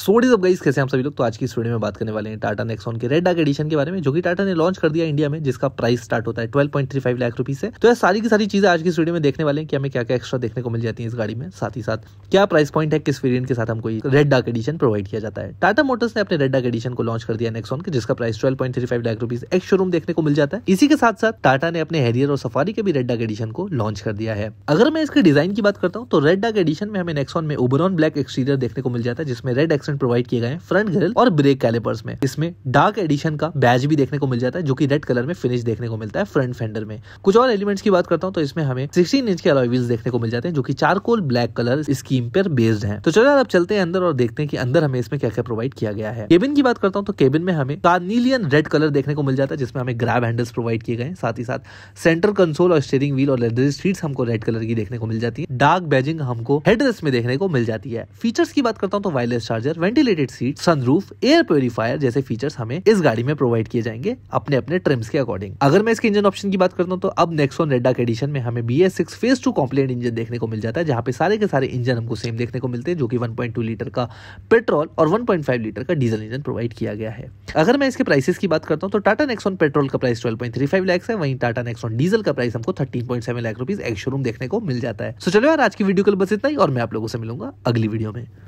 सोडी सब गाइस कैसे हम सभी लोग तो आज की इस वीडियो में बात करने वाले हैं टाटा नेक्सॉन के रेड डाक एडिशन के बारे में जो कि टाटा ने लॉन्च कर दिया इंडिया में जिसका प्राइस स्टार्ट होता है twelve point three five lakh rupees से तो यह सारी की सारी चीजें आज की वीडियो में देखने वाले हैं कि हमें क्या क्या एक्स्ट्रा देखने को मिल जाती है इस गाड़ी में साथ ही साथ क्या प्राइस पॉइंट है किस वेरियंट के साथ हमको रेड डाक एडिशन प्रोवाइड किया जाता है टाटा मोटर्स ने अपने रेड डाक एडिशन को लॉन्च कर दिया नेक्सॉन के जिसका price twelve point three five lakh rupees ex showroom देखने को मिल जाता है इसी के साथ साथ टाटा ने अपने हेरियर और सफारी के भी रेड डाक एडिशन को लॉन्च कर दिया है अगर मैं इसके डिजाइन की बात करता हूँ तो रेड डाक एडिशन में हमें नेक्सॉन में ओबरॉन ब्लैक एक्सटीरियर देखने को मिल जाता है जिसमें रेड एक्स ऑप्शन प्रोवाइड किए गए हैं फ्रंट ग्रिल और ब्रेक कैलिपर्स में इसमें डार्क एडिशन का बैज भी देखने को मिल जाता है जो कि रेड कलर में फिनिश देखने को मिलता है फ्रंट फेंडर में कुछ और एलिमेंट्स की बात करता हूँ तो इसमें हमें सिक्सटीन इंच के अलॉयल्स देखने को मिल जाते हैं जो की चारकोल ब्लैक कलर स्कीम पर बेस्ड है तो चलो अब चलते हैं अंदर और देखते हैं कि अंदर हमें इसमें क्या क्या प्रोवाइड किया गया है केबिन की बात करता हूँ तो केबिन में हमें कार्नीलियन रेड कलर देखने को मिल जाता है जिसमें हमें ग्रैब हैंडल्स प्रोवाइड किए गए साथ ही साथ सेंटर कंसोल और स्टेरिंग व्हील और लेदर सीट्स हमको रेड कलर की देखने को मिल जाती है डार्क बैजिंग हमको हेडरेस्ट में देखने को मिल जाती है फीचर्स की बात करता हूँ तो wireless charger ventilated seat sunroof air purifier जैसे फीचर्स हमें इस गाड़ी में प्रोवाइड किए जाएंगे अपने अपने ट्रिम्स के अकॉर्डिंग अगर मैं इसके इंजन ऑप्शन की बात करता हूँ तो अब नेक्सोन रेडा के एडिशन में हमें B S six phase two complete engine देखने को मिल जाता है जहाँ पे सारे के सारे इंजन हमको सेम देखने को मिलते हैं जो कि टू लीटर का पेट्रोल और फाइव लीटर का डीजल इंजन प्रोवाइड किया गया है अगर मैं इसके प्राइसेस की बात करता हूँ तो टाटा नेक्सोन पेट्रोल का price twelve point three five lakhs है वहीं टाटा नेक्सॉन डीजल का प्राइस हमको सेवन लाख रुपीज एक्शोरूम देखने को मिल जाता है तो चलो यार आज की वीडियो कल बस इतना ही और मैं आप लोगों से मिलूंगा अगली वीडियो में